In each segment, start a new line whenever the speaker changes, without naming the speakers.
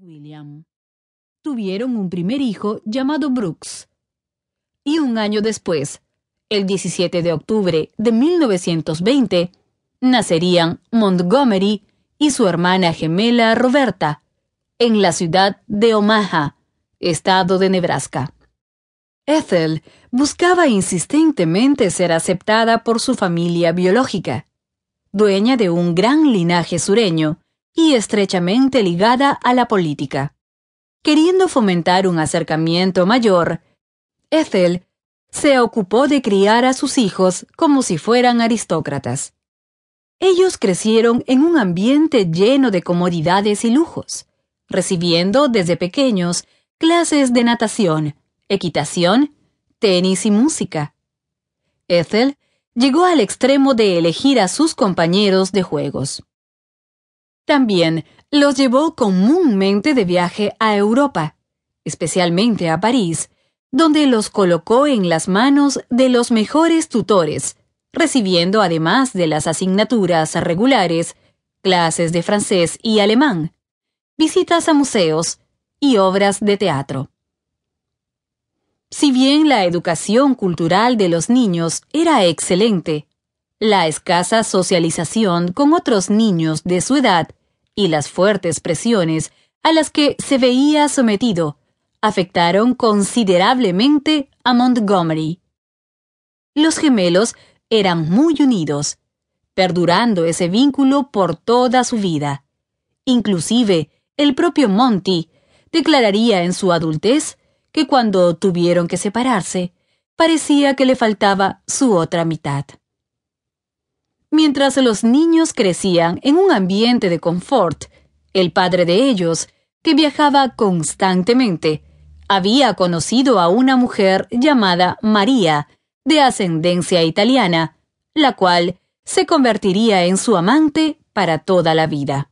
William. Tuvieron un primer hijo llamado Brooks. Y un año después, el 17 de octubre de 1920, nacerían Montgomery y su hermana gemela Roberta en la ciudad de Omaha, estado de Nebraska. Ethel buscaba insistentemente ser aceptada por su familia biológica, dueña de un gran linaje sureño, y estrechamente ligada a la política. Queriendo fomentar un acercamiento mayor, Ethel se ocupó de criar a sus hijos como si fueran aristócratas. Ellos crecieron en un ambiente lleno de comodidades y lujos, recibiendo desde pequeños clases de natación, equitación, tenis y música. Ethel llegó al extremo de elegir a sus compañeros de juegos. También los llevó comúnmente de viaje a Europa, especialmente a París, donde los colocó en las manos de los mejores tutores, recibiendo además de las asignaturas regulares, clases de francés y alemán, visitas a museos y obras de teatro. Si bien la educación cultural de los niños era excelente, la escasa socialización con otros niños de su edad y las fuertes presiones a las que se veía sometido afectaron considerablemente a Montgomery. Los gemelos eran muy unidos, perdurando ese vínculo por toda su vida. Inclusive, el propio Monty declararía en su adultez que cuando tuvieron que separarse, parecía que le faltaba su otra mitad. Mientras los niños crecían en un ambiente de confort, el padre de ellos, que viajaba constantemente, había conocido a una mujer llamada María, de ascendencia italiana, la cual se convertiría en su amante para toda la vida.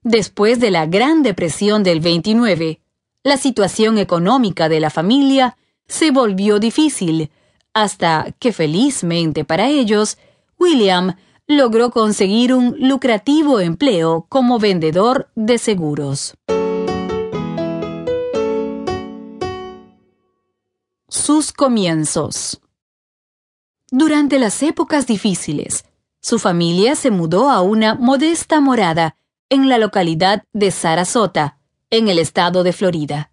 Después de la Gran Depresión del 29, la situación económica de la familia se volvió difícil, hasta que felizmente para ellos, William logró conseguir un lucrativo empleo como vendedor de seguros. Sus comienzos. Durante las épocas difíciles, su familia se mudó a una modesta morada en la localidad de Sarasota, en el estado de Florida.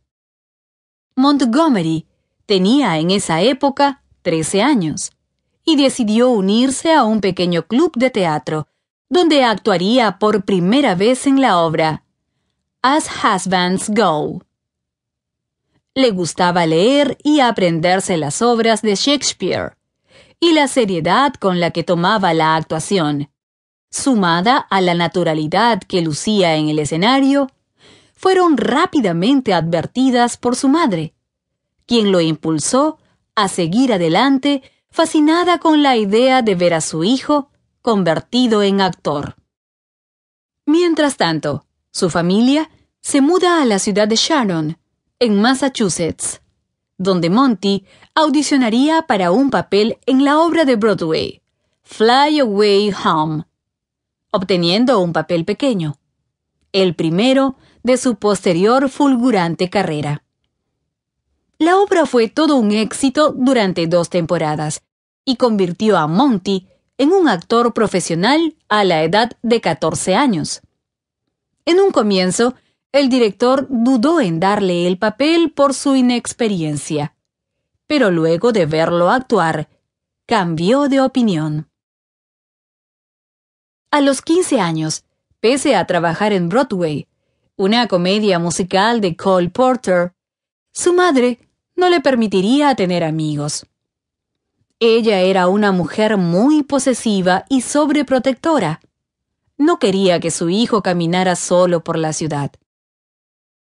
Montgomery tenía en esa época 13 años y decidió unirse a un pequeño club de teatro, donde actuaría por primera vez en la obra As Husbands Go. Le gustaba leer y aprenderse las obras de Shakespeare y la seriedad con la que tomaba la actuación, sumada a la naturalidad que lucía en el escenario, fueron rápidamente advertidas por su madre, quien lo impulsó a seguir adelante fascinada con la idea de ver a su hijo convertido en actor. Mientras tanto, su familia se muda a la ciudad de Sharon, en Massachusetts, donde Monty audicionaría para un papel en la obra de Broadway, Fly Away Home, obteniendo un papel pequeño, el primero de su posterior fulgurante carrera. La obra fue todo un éxito durante dos temporadas y convirtió a Monty en un actor profesional a la edad de 14 años. En un comienzo, el director dudó en darle el papel por su inexperiencia, pero luego de verlo actuar, cambió de opinión. A los 15 años, pese a trabajar en Broadway, una comedia musical de Cole Porter, su madre no le permitiría tener amigos. Ella era una mujer muy posesiva y sobreprotectora. No quería que su hijo caminara solo por la ciudad.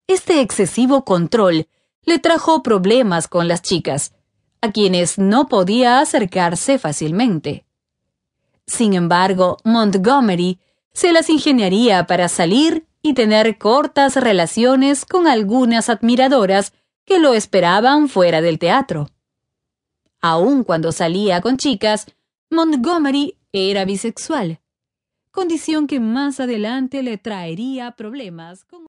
Este excesivo control le trajo problemas con las chicas, a quienes no podía acercarse fácilmente. Sin embargo, Montgomery se las ingeniaría para salir y tener cortas relaciones con algunas admiradoras que lo esperaban fuera del teatro. Aun cuando salía con chicas, Montgomery era bisexual, condición que más adelante le traería problemas con